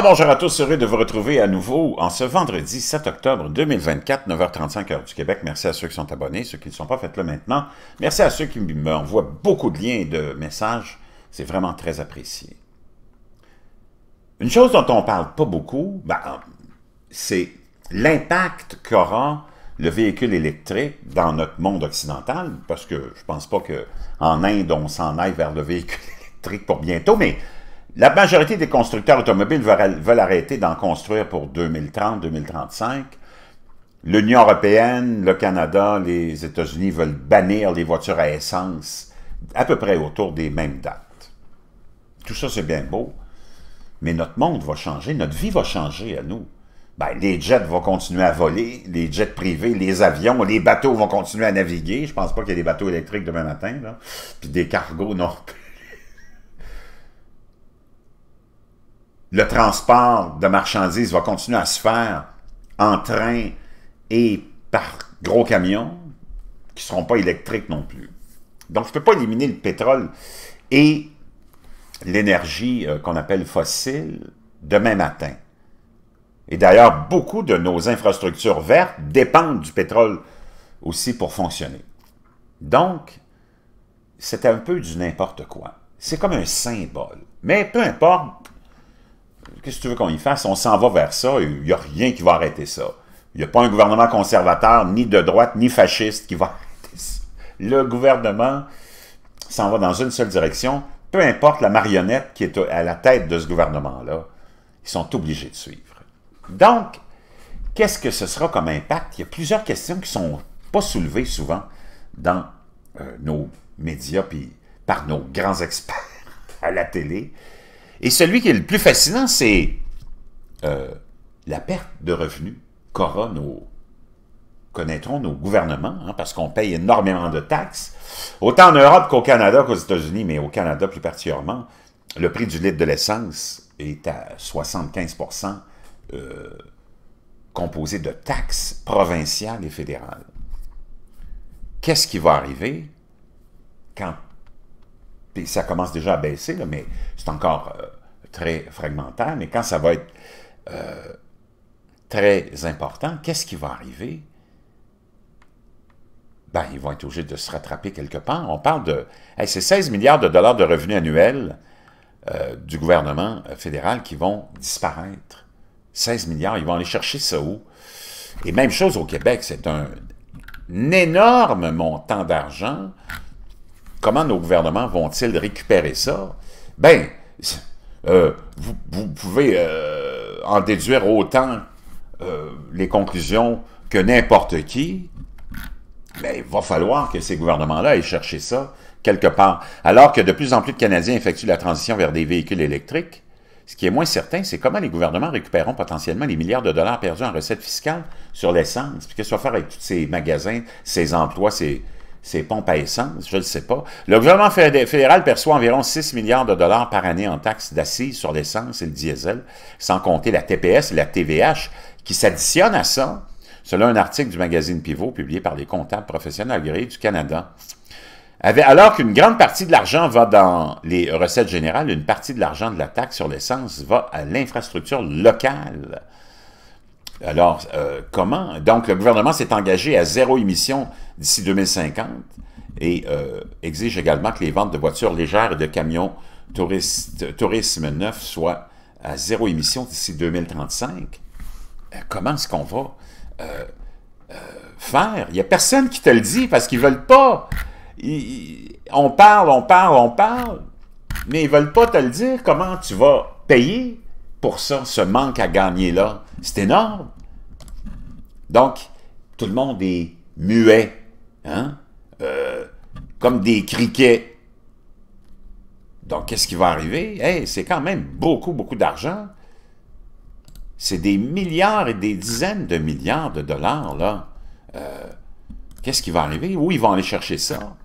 bonjour à tous, heureux de vous retrouver à nouveau en ce vendredi 7 octobre 2024, 9h35 heure du Québec. Merci à ceux qui sont abonnés, ceux qui ne sont pas, faites-le maintenant. Merci à ceux qui m'envoient beaucoup de liens et de messages. C'est vraiment très apprécié. Une chose dont on ne parle pas beaucoup, ben, c'est l'impact qu'aura le véhicule électrique dans notre monde occidental, parce que je ne pense pas qu'en Inde, on s'en aille vers le véhicule électrique pour bientôt, mais la majorité des constructeurs automobiles veulent arrêter d'en construire pour 2030-2035. L'Union européenne, le Canada, les États-Unis veulent bannir les voitures à essence à peu près autour des mêmes dates. Tout ça, c'est bien beau, mais notre monde va changer, notre vie va changer à nous. Ben, les jets vont continuer à voler, les jets privés, les avions, les bateaux vont continuer à naviguer. Je pense pas qu'il y ait des bateaux électriques demain matin, puis des cargos non plus. le transport de marchandises va continuer à se faire en train et par gros camions qui ne seront pas électriques non plus. Donc, je ne peux pas éliminer le pétrole et l'énergie euh, qu'on appelle fossile demain matin. Et d'ailleurs, beaucoup de nos infrastructures vertes dépendent du pétrole aussi pour fonctionner. Donc, c'est un peu du n'importe quoi. C'est comme un symbole. Mais peu importe, qu'est-ce que tu veux qu'on y fasse? On s'en va vers ça. et Il n'y a rien qui va arrêter ça. Il n'y a pas un gouvernement conservateur, ni de droite, ni fasciste qui va arrêter ça. Le gouvernement s'en va dans une seule direction, peu importe la marionnette qui est à la tête de ce gouvernement-là, ils sont obligés de suivre. Donc, qu'est-ce que ce sera comme impact? Il y a plusieurs questions qui ne sont pas soulevées souvent dans euh, nos médias, et par nos grands experts à la télé. Et celui qui est le plus fascinant, c'est euh, la perte de revenus qu'aura nos connaîtront nos gouvernements, hein, parce qu'on paye énormément de taxes, autant en Europe qu'au Canada qu'aux États-Unis, mais au Canada plus particulièrement, le prix du litre de l'essence est à 75 euh, composé de taxes provinciales et fédérales. Qu'est-ce qui va arriver quand ça commence déjà à baisser, là, mais c'est encore euh, très fragmentaire, mais quand ça va être euh, très important, qu'est-ce qui va arriver? Ben, ils vont être obligés de se rattraper quelque part. On parle de... c'est 16 milliards de dollars de revenus annuels euh, du gouvernement fédéral qui vont disparaître. 16 milliards, ils vont aller chercher ça où? Et même chose au Québec, c'est un énorme montant d'argent comment nos gouvernements vont-ils récupérer ça? Ben, euh, vous, pouvez euh, en déduire autant euh, les conclusions que n'importe qui, mais ben, il va falloir que ces gouvernements-là aillent chercher ça quelque part. Alors que de plus en plus de Canadiens effectuent la transition vers des véhicules électriques, ce qui est moins certain, c'est comment les gouvernements récupéreront potentiellement les milliards de dollars perdus en recettes fiscales sur l'essence. Puis qu'est-ce qu'on va faire avec tous ces magasins, ces emplois, ces, c'est pompes à essence, je ne sais pas. Le gouvernement fédéral perçoit environ 6 milliards de dollars par année en taxes d'assises sur l'essence et le diesel, sans compter la TPS et la TVH, qui s'additionnent à ça, selon un article du magazine Pivot publié par les comptables professionnels agréés du Canada. Alors qu'une grande partie de l'argent va dans les recettes générales, une partie de l'argent de la taxe sur l'essence va à l'infrastructure locale. Alors, euh, comment? Donc, le gouvernement s'est engagé à zéro émission d'ici 2050 et euh, exige également que les ventes de voitures légères et de camions touristes, tourisme neuf soient à zéro émission d'ici 2035. Euh, comment est-ce qu'on va faire? Il n'y a personne qui te le dit parce qu'ils ne veulent pas. on parle, on parle, on parle, mais ils ne veulent pas te le dire. Comment tu vas payer pour ça, ce manque à gagner-là? C'est énorme. Donc, tout le monde est muet, hein? Euh, comme des criquets. Donc, qu'est-ce qui va arriver? c'est quand même beaucoup, beaucoup d'argent. C'est des milliards et des dizaines de milliards de dollars, là. Euh, qu'est-ce qui va arriver? Où ils vont aller chercher ça?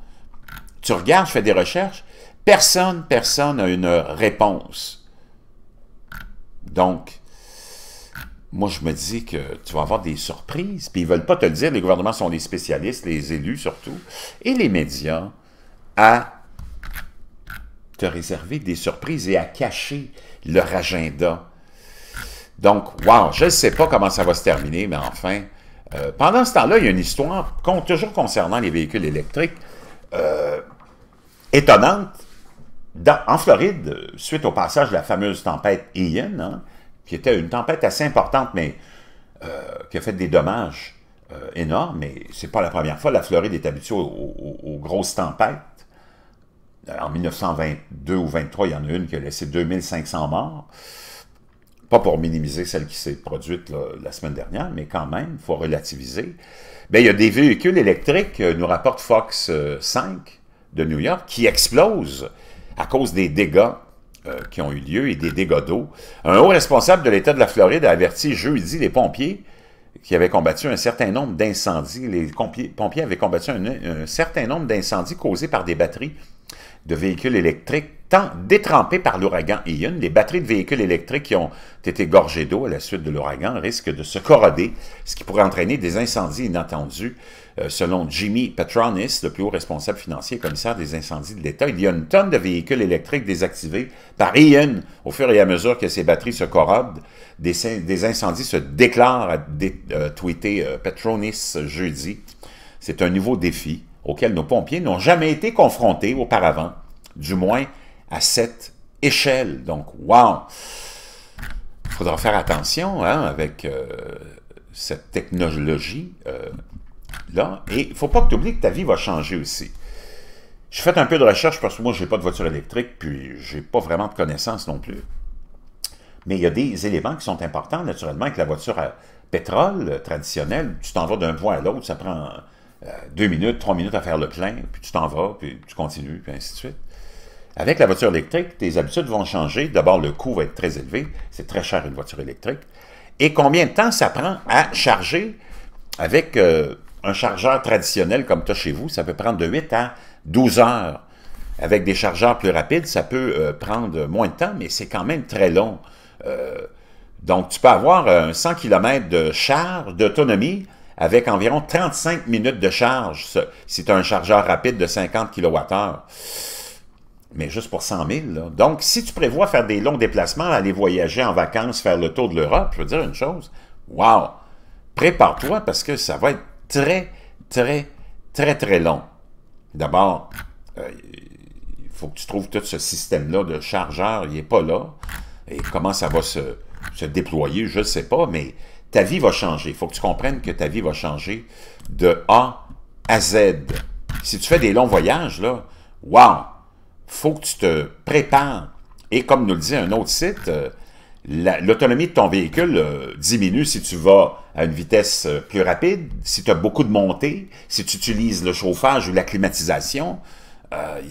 Tu regardes, je fais des recherches. Personne, personne n'a une réponse. Donc, moi, je me dis que tu vas avoir des surprises. Puis ils ne veulent pas te le dire. Les gouvernements sont des spécialistes, les élus surtout, et les médias à te réserver des surprises et à cacher leur agenda. Donc, wow, je ne sais pas comment ça va se terminer, mais enfin, euh, pendant ce temps-là, il y a une histoire, toujours concernant les véhicules électriques, euh, étonnante. en Floride, suite au passage de la fameuse tempête Ian, hein, qui était une tempête assez importante, mais euh, qui a fait des dommages euh, énormes. Mais n'est pas la première fois. La Floride est habituée aux, grosses tempêtes. Euh, en 1922 ou 23, il y en a une qui a laissé 2500 morts. Pas pour minimiser celle qui s'est produite la semaine dernière, mais quand même, il faut relativiser. Bien, il y a des véhicules électriques, nous rapporte Fox 5 de New York, qui explosent à cause des dégâts euh, qui ont eu lieu et des dégâts d'eau. Un haut responsable de l'État de la Floride a averti jeudi les pompiers qui avaient combattu un certain nombre d'incendies. Les pompiers, avaient combattu un certain nombre d'incendies causés par des batteries de véhicules électriques Tant détrempés par l'ouragan Ian, les batteries de véhicules électriques qui ont été gorgées d'eau à la suite de l'ouragan risquent de se corroder, ce qui pourrait entraîner des incendies inattendus. Euh, selon Jimmy Petronis, le plus haut responsable financier et commissaire des incendies de l'État, il y a une tonne de véhicules électriques désactivés par Ian au fur et à mesure que ces batteries se corrodent. Des, incendies se déclarent, a euh, tweeté euh, Petronis jeudi. C'est un nouveau défi auquel nos pompiers n'ont jamais été confrontés auparavant, du moins à cette échelle. Donc, wow! Il faudra faire attention hein, avec euh, cette technologie-là. Euh, Et il ne faut pas que tu oublies que ta vie va changer aussi. J'ai fait un peu de recherche parce que moi, je n'ai pas de voiture électrique, puis je n'ai pas vraiment de connaissances non plus. Mais il y a des éléments qui sont importants, naturellement, avec la voiture à pétrole euh, traditionnelle. Tu t'en vas d'un point à l'autre, ça prend deux minutes, trois minutes à faire le plein, puis tu t'en vas, puis tu continues, puis ainsi de suite. Avec la voiture électrique, tes habitudes vont changer. D'abord, le coût va être très élevé. C'est très cher une voiture électrique. Et combien de temps ça prend à charger avec euh, un chargeur traditionnel comme tu as chez vous? Ça peut prendre de 8 à 12 heures. Avec des chargeurs plus rapides, ça peut euh, prendre moins de temps, mais c'est quand même très long. Euh, donc, tu peux avoir un 100 km de charge, d'autonomie, avec environ 35 minutes de charge. Si tu as un chargeur rapide de 50 kWh mais juste pour 100 000. Donc, si tu prévois faire des longs déplacements, aller voyager en vacances, faire le tour de l'Europe, je veux dire une chose, wow! Prépare-toi parce que ça va être très, très, très, très long. D'abord, euh, il faut que tu trouves tout ce système-là de chargeur, il n'est pas là. Et comment ça va se, se déployer, je ne sais pas, mais ta vie va changer. Il faut que tu comprennes que ta vie va changer de A à Z. Si tu fais des longs voyages, là, wow! faut que tu te prépares. Et comme nous le dit un autre site, euh, l'autonomie de ton véhicule euh, diminue si tu vas à une vitesse euh, plus rapide, si tu as beaucoup de montées, si tu utilises le chauffage ou la climatisation.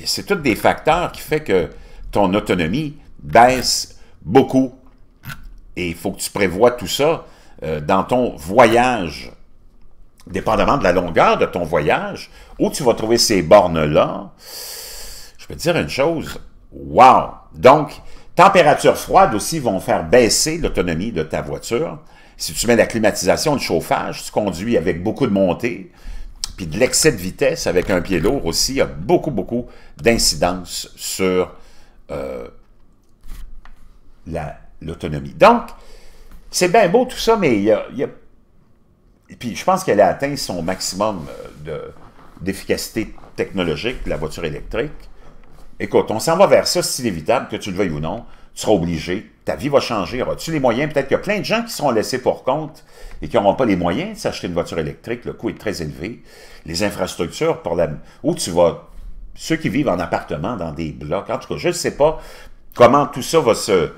c'est tous des facteurs qui font que ton autonomie baisse beaucoup. Et il faut que tu prévois tout ça dans ton voyage, dépendamment de la longueur de ton voyage, où tu vas trouver ces bornes-là. Je peux te dire une chose, wow! Donc, températures froides aussi vont faire baisser l'autonomie de ta voiture. Si tu mets la climatisation, le chauffage, tu conduis avec beaucoup de montée, puis de l'excès de vitesse avec un pied lourd aussi, il y a beaucoup, beaucoup d'incidence sur euh, l'autonomie. Donc, c'est bien beau tout ça, mais il y a, puis je pense qu'elle a atteint son maximum euh, d'efficacité de, technologique, la voiture électrique. Écoute, on s'en va vers ça, c'est inévitable, que tu le veuilles ou non. Tu seras obligé, ta vie va changer, auras-tu les moyens? Peut-être qu'il y a plein de gens qui seront laissés pour compte et qui n'auront pas les moyens de s'acheter une voiture électrique, le coût est très élevé. Les infrastructures, pour la... où tu vas... Ceux qui vivent en appartement, dans des blocs, en tout cas, je ne sais pas comment tout ça va se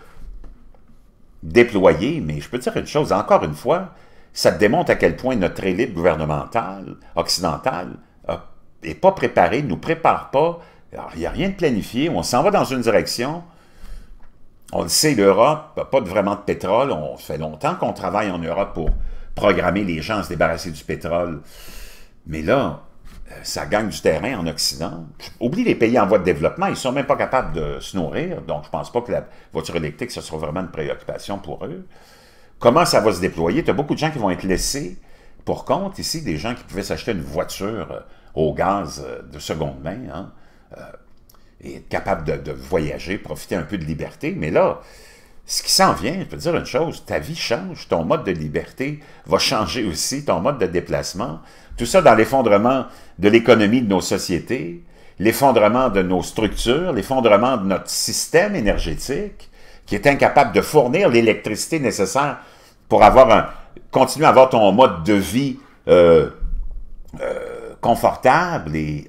déployer, mais je peux dire une chose, encore une fois, ça te démontre à quel point notre élite gouvernementale, occidentale, n'est pas préparée, ne nous prépare pas alors, Il n'y a rien de planifié. On s'en va dans une direction. On le sait, l'Europe n'a pas vraiment de pétrole. On fait longtemps qu'on travaille en Europe pour programmer les gens à se débarrasser du pétrole. Mais là, euh, ça gagne du terrain en Occident. Oublie les pays en voie de développement, ils ne sont même pas capables de se nourrir, donc je ne pense pas que la voiture électrique, ce sera vraiment une préoccupation pour eux. Comment ça va se déployer? Tu as beaucoup de gens qui vont être laissés pour compte ici, des gens qui pouvaient s'acheter une voiture euh, au gaz euh, de seconde main. Hein. Euh, et être capable de, voyager, profiter un peu de liberté. Mais là, ce qui s'en vient, je peux dire une chose, ta vie change, ton mode de liberté va changer aussi, ton mode de déplacement. Tout ça dans l'effondrement de l'économie de nos sociétés, l'effondrement de nos structures, l'effondrement de notre système énergétique qui est incapable de fournir l'électricité nécessaire pour avoir un, continuer à avoir ton mode de vie euh, euh, confortable et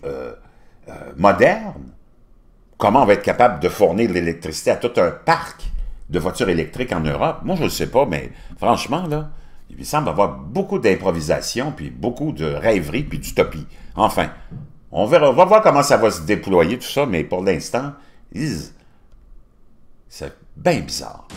moderne, comment on va être capable de fournir l'électricité à tout un parc de voitures électriques en Europe? Moi, je ne sais pas, mais franchement, là, il semble avoir beaucoup d'improvisation, puis beaucoup de rêverie, puis d'utopie. Enfin, on, verra, on va voir comment ça va se déployer, tout ça, mais pour l'instant, c'est bien bizarre.